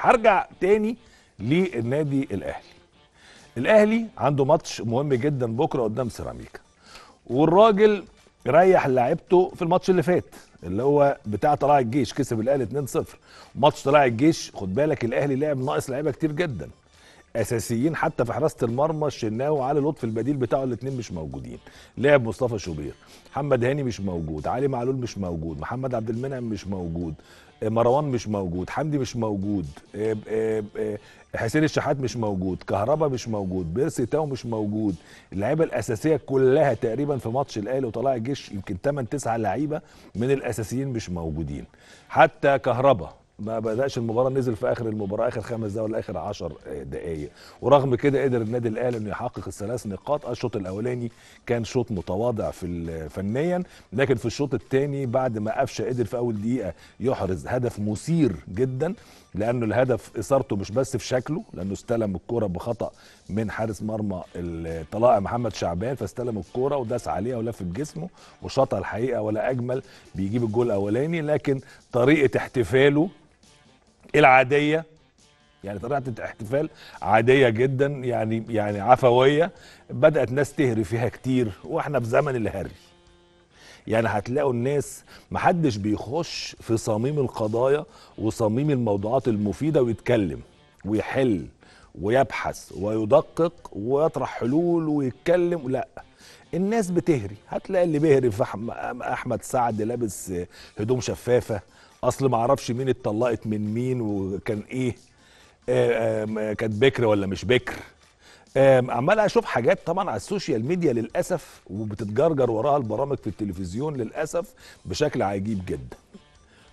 هرجع تاني للنادي الاهلي الاهلي عنده ماتش مهم جدا بكره قدام سيراميكا والراجل ريح لعيبته في الماتش اللي فات اللي هو بتاع طلائع الجيش كسب الاهلي 2-0 ماتش طلائع الجيش خد بالك الاهلي لعب ناقص لعيبه كتير جدا اساسيين حتى في حراسه المرمى الشناوي وعلي لطفي البديل بتاعه الاثنين مش موجودين لعب مصطفى شوبير محمد هاني مش موجود علي معلول مش موجود محمد عبد المنعم مش موجود آه، مروان مش موجود حمدي مش موجود آه، آه، حسين الشحات مش موجود كهربا مش موجود بيرسي تاو مش موجود اللعيبه الاساسيه كلها تقريبا في ماتش الاهلي وطلع الجيش يمكن 8 9 لعيبه من الاساسيين مش موجودين حتى كهربا ما بداش المباراه نزل في اخر المباراه اخر خمس دقائق ولا اخر 10 دقائق ورغم كده قدر النادي الاهلي انه يحقق الثلاث نقاط الشوط الاولاني كان شوط متواضع في فنيا لكن في الشوط الثاني بعد ما قفشه قدر في اول دقيقه يحرز هدف مثير جدا لانه الهدف اثارته مش بس في شكله لانه استلم الكوره بخطا من حارس مرمى الطلائع محمد شعبان فاستلم الكوره وداس عليها ولف بجسمه وشطها الحقيقه ولا اجمل بيجيب الجول الاولاني لكن طريقه احتفاله العاديه يعني طريقه الاحتفال عاديه جدا يعني يعني عفويه بدات ناس تهري فيها كتير واحنا في زمن الهري يعني هتلاقوا الناس محدش بيخش في صميم القضايا وصميم الموضوعات المفيده ويتكلم ويحل ويبحث ويدقق ويطرح حلول ويتكلم لا الناس بتهري هتلاقي اللي بيهري في احمد سعد لابس هدوم شفافه اصل ما اعرفش مين اتطلقت من مين وكان ايه آه، آه، كانت بكر ولا مش بكر عمال اشوف حاجات طبعا على السوشيال ميديا للاسف وبتتجرجر وراها البرامج في التلفزيون للاسف بشكل عجيب جدا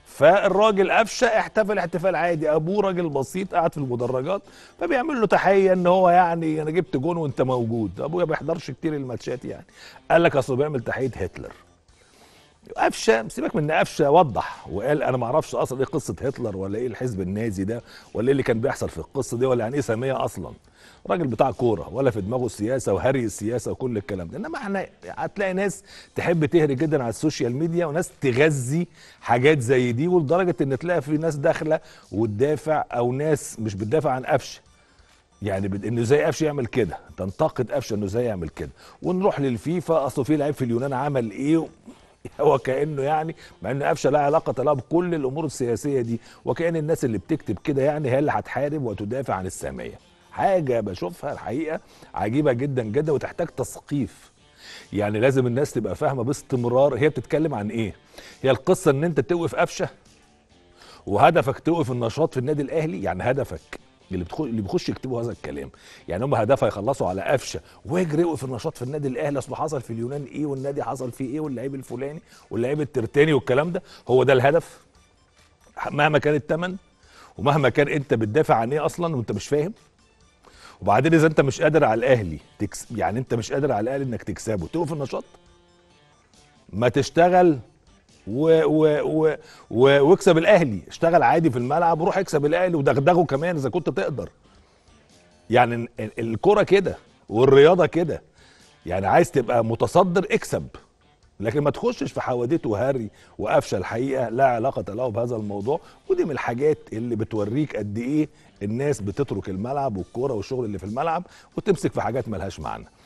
فالراجل قفشه احتفل احتفال عادي ابوه راجل بسيط قاعد في المدرجات فبيعمل له تحيه ان هو يعني انا جبت جون وانت موجود ابويا ما بيحضرش كتير الماتشات يعني قال لك اصله بيعمل تحيه هتلر قفشه سيبك من قفشه وضح وقال انا ما اعرفش اصلا ايه قصه هتلر ولا ايه الحزب النازي ده ولا ايه اللي كان بيحصل في القصه دي ولا يعني ايه ساميه اصلا راجل بتاع كوره ولا في دماغه السياسه وهري السياسه وكل الكلام ده انما احنا هتلاقي ناس تحب تهري جدا على السوشيال ميديا وناس تغذي حاجات زي دي ولدرجه ان تلاقي في ناس داخله وتدافع او ناس مش بتدافع عن قفشه يعني بد... انه ازاي قفشه يعمل كده تنتقد قفشه انه ازاي يعمل كده ونروح للفيفا اصل في لعيب في اليونان عمل ايه هو كانه يعني مع ان قفشه لا علاقه لها بكل الامور السياسيه دي وكان الناس اللي بتكتب كده يعني هي اللي هتحارب وتدافع عن الساميه حاجه بشوفها الحقيقه عجيبه جدا جدا وتحتاج تثقيف يعني لازم الناس تبقى فاهمه باستمرار هي بتتكلم عن ايه هي القصه ان انت توقف قفشه وهدفك توقف النشاط في النادي الاهلي يعني هدفك اللي بتخش اللي بيخش يكتبوا هذا الكلام يعني هم هدفها يخلصوا على قفشه واجري في النشاط في النادي الاهلي اصل حصل في اليونان ايه والنادي حصل فيه ايه واللعيب الفلاني واللعيب الترتاني والكلام ده هو ده الهدف مهما كان الثمن ومهما كان انت بتدافع عن ايه اصلا وانت مش فاهم وبعدين اذا انت مش قادر على الاهلي تكس... يعني انت مش قادر على الاهلي انك تكسبه توقف النشاط ما تشتغل و و و و واكسب الاهلي اشتغل عادي في الملعب وروح اكسب الاهلي ودغدغه كمان اذا كنت تقدر يعني الكره كده والرياضه كده يعني عايز تبقى متصدر اكسب لكن ما تخشش في حواديت وهري وقفشه الحقيقه لا علاقه له بهذا الموضوع ودي من الحاجات اللي بتوريك قد ايه الناس بتترك الملعب والكوره والشغل اللي في الملعب وتمسك في حاجات ملهاش معنى